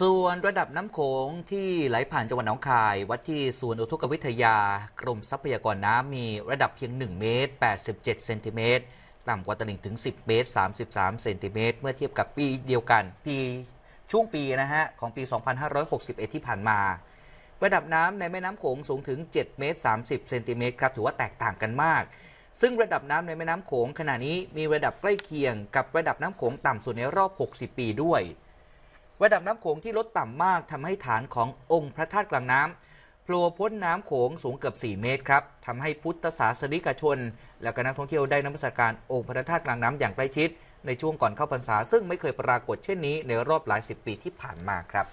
ส่วนระดับน้ำโขงที่ไหลผ่านจังหวัดหนองคาย วัดที่ส่วนอุทกวิทยากรมทรัพยากรน้ำมีระดับเพียง 1 เมตร87เซนติเมตร ต่ำกว่าตลิ่งถึง 10 เมตร 33เซนติเมตร เมื่อเทียบกับปีเดียวกัน ปีช่วงปีนะฮะของปี 2561ที่ผ่านมา ระดับน้ำในแม่น้ำโขง สูงถึง7เมตร 30เซนติเมตร ครับ ถือว่าแตกต่างกันมาก ซึ่งระดับน้ำในแม่น้ำโขงขณะนี้มีระดับใกล้เคียง กับระดับน้ำโขงต่ำสุดในรอบ 60 ปีด้วยระดับน้ำโขงที่ลดต่ำมากทำให้ฐานขององค์พระธาตุกลางน้ำโผล่พ้นน้ำโขงสูงเกือบ 4 เมตรครับทำให้พุทธศาสนิกชน และก็นักท่องเที่ยวได้นมัสการองค์พระธาตุกลางน้ำอย่างใกล้ชิด ในช่วงก่อนเข้าพรรษาซึ่งไม่เคยปรากฏเช่นนี้ในรอบหลายสิบปีที่ผ่านมาครับ